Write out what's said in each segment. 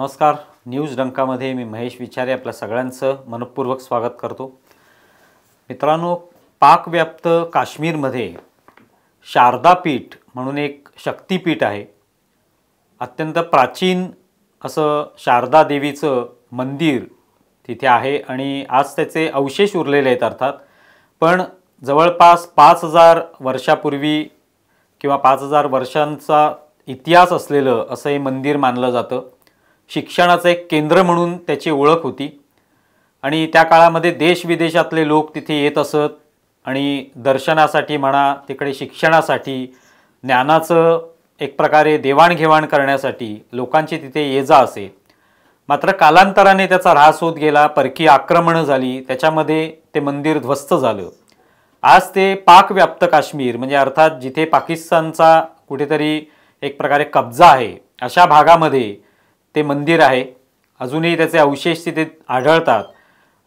नमस्कार न्यूज डंकामध्ये मी महेश विचारे आपल्या सगळ्यांचं मनपूर्वक स्वागत करतो मित्रांनो पाकव्याप्त काश्मीरमध्ये शारदापीठ म्हणून एक शक्तीपीठ आहे अत्यंत प्राचीन असं शारदा देवीचं मंदिर तिथे आहे आणि आज त्याचे अवशेष उरलेले आहेत अर्थात पण जवळपास पाच हजार वर्षापूर्वी किंवा पाच हजार वर्षांचा इतिहास असलेलं असं हे मंदिर मानलं जातं शिक्षणाचं एक केंद्र म्हणून त्याची ओळख होती आणि त्या काळामध्ये देश विदेशातले लोक तिथे येत असत आणि दर्शनासाठी म्हणा तिकडे शिक्षणासाठी ज्ञानाचं एक प्रकारे देवाणघेवाण करण्यासाठी लोकांची तिथे ये जा असे मात्र कालांतराने त्याचा ऱ्हास होत गेला परकी आक्रमणं झाली त्याच्यामध्ये ते मंदिर ध्वस्त झालं आज ते पाकव्याप्त काश्मीर म्हणजे अर्थात जिथे पाकिस्तानचा कुठेतरी एक प्रकारे कब्जा आहे अशा भागामध्ये ते मंदिर आहे अजूनही त्याचे अवशेष तिथे आढळतात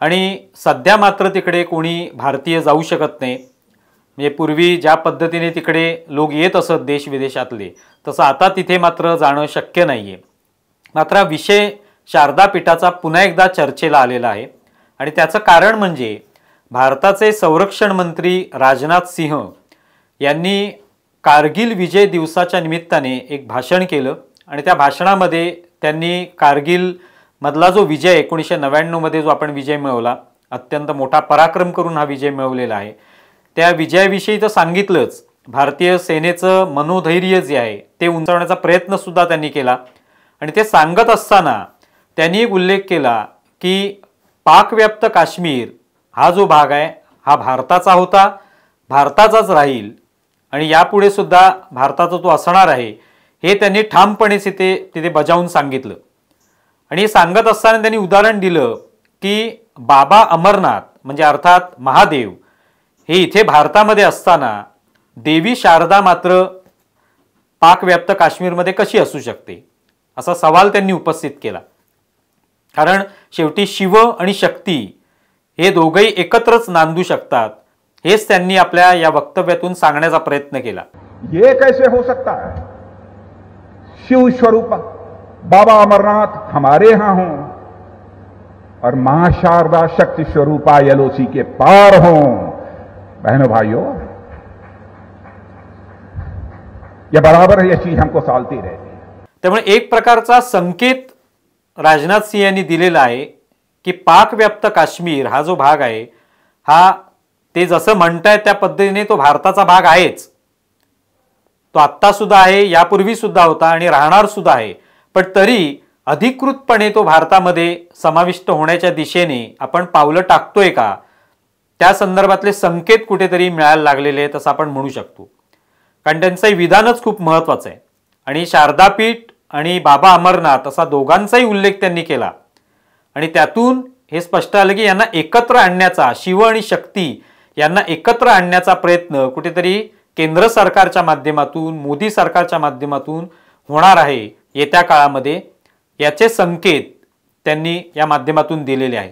आणि सध्या मात्र तिकडे कोणी भारतीय जाऊ शकत नाही म्हणजे पूर्वी ज्या पद्धतीने तिकडे लोक येत असत देश विदेशातले तसं आता तिथे मात्र जाणं शक्य नाही आहे मात्र हा विषय शारदा पीठाचा पुन्हा एकदा चर्चेला आलेला आहे आणि त्याचं कारण म्हणजे भारताचे संरक्षण मंत्री राजनाथ सिंह यांनी कारगिल विजय दिवसाच्या निमित्ताने एक भाषण केलं आणि त्या भाषणामध्ये त्यांनी कारगिलमधला जो विजय एकोणीसशे नव्याण्णवमध्ये जो आपण विजय मिळवला अत्यंत मोठा पराक्रम करून हा विजय मिळवलेला आहे त्या विजयाविषयी तर सांगितलंच भारतीय सेनेचं मनोधैर्य जे आहे ते उंचावण्याचा प्रयत्नसुद्धा त्यांनी केला आणि ते सांगत असताना त्यांनी एक उल्लेख केला की पाकव्याप्त काश्मीर हा जो भाग आहे हा भारताचा होता भारताचाच राहील आणि यापुढे सुद्धा भारताचा तो असणार आहे हे त्यांनी ठामपणे तिथे तिथे बजावून सांगितलं आणि हे सांगत असताना त्यांनी उदाहरण दिलं की बाबा अमरनाथ म्हणजे अर्थात महादेव हे इथे भारतामध्ये असताना देवी शारदा मात्र पाकव्याप्त काश्मीरमध्ये कशी असू शकते असा सवाल त्यांनी उपस्थित केला कारण शेवटी शिव आणि शक्ती हे दोघंही एकत्रच नांदू शकतात हेच त्यांनी आपल्या या वक्तव्यातून सांगण्याचा प्रयत्न केला हे कैसे होऊ सकता शिव स्वरूप बाबा अमरनाथ हमारे यहां हों और मां शारदा शक्ति स्वरूपा यलोसी के पार हों बहनों भाइयों या बराबर है चीज हमको चालती रहे त्यामुळे एक प्रकारचा संकेत राजनाथ सिंह यांनी दिलेला आहे की पाकव्याप्त काश्मीर हा जो भाग आहे हा ते जसं म्हणताय त्या पद्धतीने तो भारताचा भाग आहेच तो आत्तासुद्धा सुद्धा आहे यापूर्वी सुद्धा होता आणि राहणार सुद्धा आहे पण तरी अधिकृतपणे तो भारतामध्ये समाविष्ट होण्याच्या दिशेने आपण पावलं टाकतोय का त्या संदर्भातले संकेत कुठेतरी मिळायला लागलेले आहेत असं आपण म्हणू शकतो कारण त्यांचंही विधानच खूप महत्त्वाचं आहे आणि शारदापीठ आणि बाबा अमरनाथ असा दोघांचाही उल्लेख त्यांनी केला आणि त्यातून हे स्पष्ट आलं की यांना एकत्र आणण्याचा शिव आणि शक्ती यांना एकत्र आणण्याचा प्रयत्न कुठेतरी केंद्र सरकारच्या माध्यमातून मोदी सरकारच्या माध्यमातून होणार आहे येत्या काळामध्ये याचे संकेत त्यांनी या माध्यमातून दिलेले आहे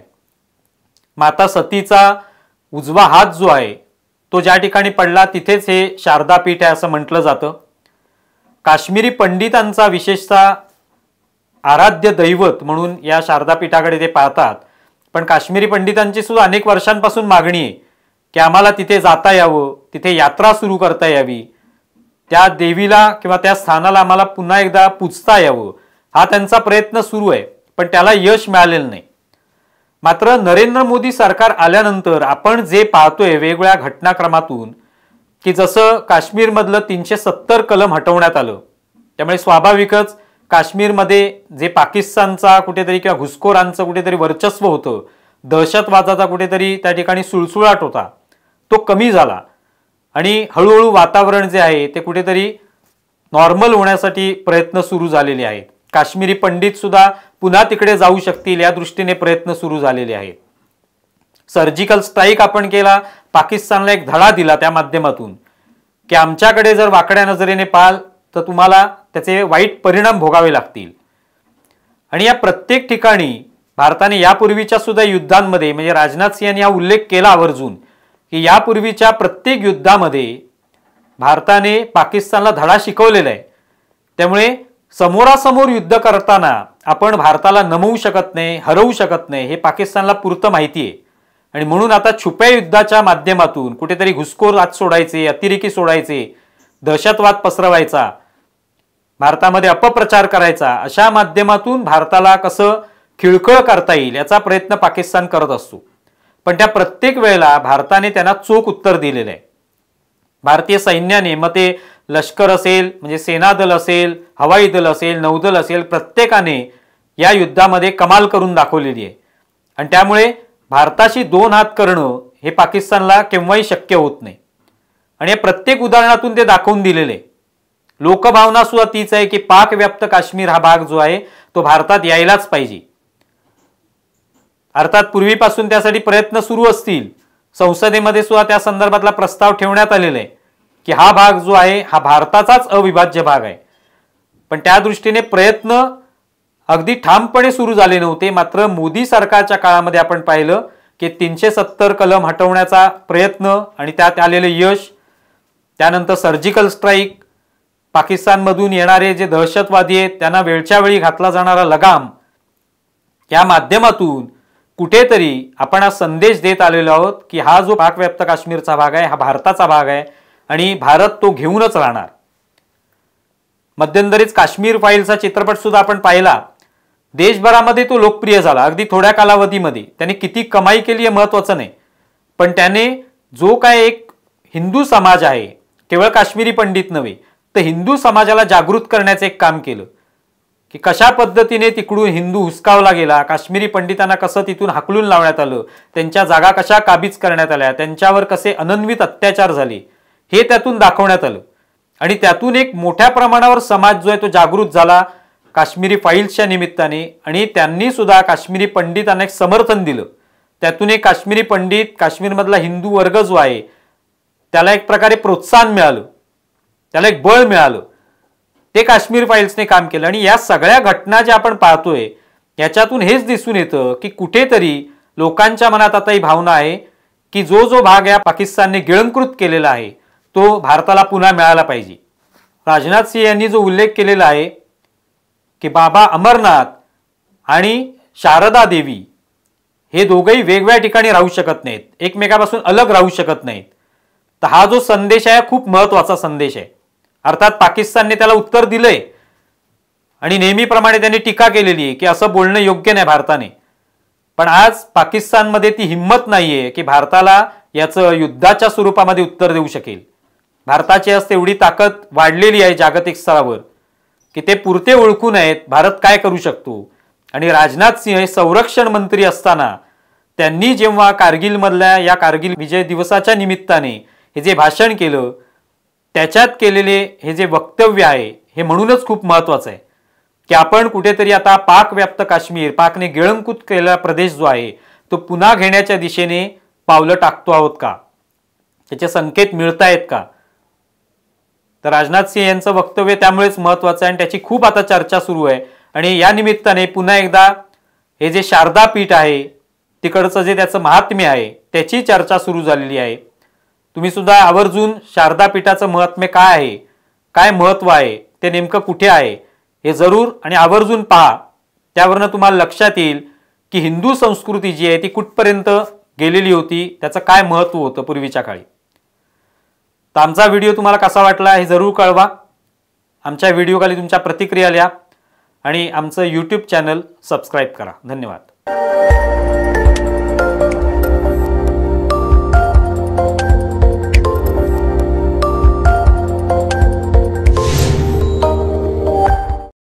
माता सतीचा उजवा हात जो आहे तो ज्या ठिकाणी पडला तिथेच हे शारदापीठ आहे असं म्हटलं जातं काश्मीरी पंडितांचा विशेषतः आराध्य दैवत म्हणून या शारदापीठाकडे ते पाहतात पण काश्मीरी पंडितांची सुद्धा अनेक वर्षांपासून मागणी आहे की आम्हाला तिथे जाता यावं तिथे यात्रा सुरू करता यावी त्या देवीला किंवा त्या स्थानाला आम्हाला पुन्हा एकदा पुजता यावं हा त्यांचा प्रयत्न सुरू आहे पण त्याला यश मिळालेलं नाही मात्र नरेंद्र मोदी सरकार आल्यानंतर आपण जे पाहतोय वेगवेगळ्या घटनाक्रमातून की जसं काश्मीरमधलं तीनशे सत्तर कलम हटवण्यात आलं त्यामुळे स्वाभाविकच काश्मीरमध्ये जे पाकिस्तानचा कुठेतरी किंवा घुसखोरांचं कुठेतरी वर्चस्व होतं दहशतवादाचा कुठेतरी त्या ठिकाणी सुळसुळाट होता तो कमी झाला आणि हळूहळू वातावरण जे आहे ते कुठेतरी नॉर्मल होण्यासाठी प्रयत्न सुरू झालेले आहेत काश्मीरी सुद्धा पुन्हा तिकडे जाऊ शकतील या दृष्टीने प्रयत्न सुरू झालेले आहेत सर्जिकल स्ट्राईक आपण केला पाकिस्तानला एक धडा दिला त्या माध्यमातून की आमच्याकडे जर वाकड्या नजरेने पाहाल तर तुम्हाला त्याचे वाईट परिणाम भोगावे लागतील आणि या प्रत्येक ठिकाणी भारताने यापूर्वीच्या सुद्धा युद्धांमध्ये म्हणजे राजनाथ सिंह यांनी हा उल्लेख केला आवर्जून की यापूर्वीच्या प्रत्येक युद्धामध्ये भारताने पाकिस्तानला धडा शिकवलेला आहे त्यामुळे समोरासमोर युद्ध करताना आपण भारताला नमवू शकत नाही हरवू शकत नाही हे पाकिस्तानला पुरतं माहिती आहे आणि म्हणून आता छुप्या युद्धाच्या माध्यमातून कुठेतरी घुसखोर आत सोडायचे अतिरेकी सोडायचे दहशतवाद पसरवायचा भारतामध्ये अपप्रचार करायचा अशा माध्यमातून भारताला कसं खिळखळ करता येईल याचा प्रयत्न पाकिस्तान करत असतो पण त्या प्रत्येक वेळेला भारताने त्यांना चोख उत्तर दिलेलं आहे भारतीय सैन्याने मग ते लष्कर असेल म्हणजे सेना दल असेल हवाई दल असेल नौदल असेल प्रत्येकाने या युद्धामध्ये कमाल करून दाखवलेली आहे आणि त्यामुळे भारताशी दोन हात करणं हे पाकिस्तानला केव्हाही शक्य होत नाही आणि या प्रत्येक उदाहरणातून ते दाखवून दिलेले लोकभावना सुद्धा तीच आहे की पाकव्याप्त काश्मीर हा भाग जो आहे तो भारतात यायलाच पाहिजे अर्थात पूर्वीपासून त्यासाठी प्रयत्न सुरू असतील संसदेमध्ये सुद्धा त्या संदर्भातला प्रस्ताव ठेवण्यात आलेला आहे की हा भाग जो आहे हा भारताचाच अविभाज्य भाग आहे पण त्या दृष्टीने प्रयत्न अगदी ठामपणे सुरू झाले नव्हते मात्र मोदी सरकारच्या काळामध्ये आपण पाहिलं की तीनशे सत्तर कलम हटवण्याचा प्रयत्न आणि त्यात आलेले यश त्यानंतर सर्जिकल स्ट्राईक पाकिस्तानमधून येणारे जे दहशतवादी आहेत त्यांना वेळच्या वेळी घातला जाणारा लगाम या माध्यमातून कुठेतरी आपण हा संदेश देत आलेलो आहोत की हा जो पाकव्याप्त काश्मीरचा भाग आहे हा भारताचा भाग आहे आणि भारत तो घेऊनच राहणार मध्यंतरीच काश्मीर फाईलचा सुद्धा आपण पाहिला देशभरामध्ये तो लोकप्रिय झाला अगदी थोड्या कालावधीमध्ये त्याने किती कमाई केली हे महत्वाचं नाही पण त्याने जो काय एक हिंदू समाज आहे केवळ काश्मीरी पंडित नव्हे तर हिंदू समाजाला जागृत करण्याचं एक काम केलं की कशा पद्धतीने तिकडून हिंदू हुसकावला गेला काश्मीरी पंडितांना कसं तिथून हाकलून लावण्यात आलं त्यांच्या जागा कशा काबीज करण्यात आल्या त्यांच्यावर कसे अनन्वित अत्याचार झाले हे त्यातून दाखवण्यात आलं आणि त्यातून एक मोठ्या प्रमाणावर समाज जो आहे तो जागृत झाला काश्मीरी फाईल्सच्या निमित्ताने आणि त्यांनी सुद्धा काश्मीरी पंडितांना एक समर्थन दिलं त्यातून एक काश्मीरी पंडित काश्मीरमधला हिंदू वर्ग जो आहे त्याला एक प्रकारे प्रोत्साहन मिळालं त्याला एक बळ मिळालं ते काश्मीर फाईल्सने काम केलं आणि या सगळ्या घटना ज्या आपण पाहतोय याच्यातून हेच दिसून येतं की कुठेतरी लोकांच्या मनात आता ही भावना आहे की जो जो भाग या पाकिस्तानने गिळंकृत केलेला आहे तो भारताला पुन्हा मिळाला पाहिजे राजनाथ सिंह यांनी जो उल्लेख केलेला आहे की बाबा अमरनाथ आणि शारदा देवी हे दोघंही वेगवेगळ्या ठिकाणी राहू शकत नाहीत एकमेकापासून अलग राहू शकत नाहीत तर हा जो संदेश आहे खूप महत्त्वाचा संदेश आहे अर्थात पाकिस्तानने त्याला उत्तर दिलंय आणि नेहमीप्रमाणे त्यांनी टीका केलेली आहे की असं बोलणं योग्य नाही भारताने पण आज पाकिस्तानमध्ये ती हिंमत नाहीये की भारताला याचं युद्धाच्या स्वरूपामध्ये उत्तर देऊ शकेल भारताची आज तेवढी ताकद वाढलेली आहे जागतिक स्तरावर की ते पुरते ओळखू नयेत भारत काय करू शकतो आणि राजनाथ सिंह हे संरक्षण मंत्री असताना त्यांनी जेव्हा कारगिलमधल्या या कारगिल विजय दिवसाच्या निमित्ताने हे जे भाषण केलं त्याच्यात केलेले हे जे वक्तव्य आहे हे म्हणूनच खूप महत्वाचं आहे की आपण कुठेतरी आता पाकव्याप्त काश्मीर पाकने गिळंकूत केलेला प्रदेश जो आहे तो पुन्हा घेण्याच्या दिशेने पावलं टाकतो आहोत का त्याचे संकेत मिळतायत का तर राजनाथ सिंह यांचं वक्तव्य त्यामुळेच महत्वाचं आहे आणि त्याची खूप आता चर्चा सुरू आहे आणि या निमित्ताने पुन्हा एकदा हे जे शारदा पीठ आहे तिकडचं जे त्याचं महात्म्य आहे त्याची चर्चा सुरू झालेली आहे तुम्ही सुद्धा आवर्जून शारदा पीठाचं महत्त्व काय आहे काय महत्त्व आहे ते नेमकं कुठे आहे हे जरूर आणि आवर्जून पहा त्यावरनं तुम्हाला लक्षात येईल की हिंदू संस्कृती जी आहे ती कुठपर्यंत गेलेली होती त्याचं काय महत्त्व होतं पूर्वीच्या काळी तर आमचा व्हिडिओ तुम्हाला कसा वाटला हे जरूर कळवा आमच्या व्हिडिओखाली तुमच्या प्रतिक्रिया लिहा आणि आमचं यूट्यूब चॅनल सबस्क्राईब करा धन्यवाद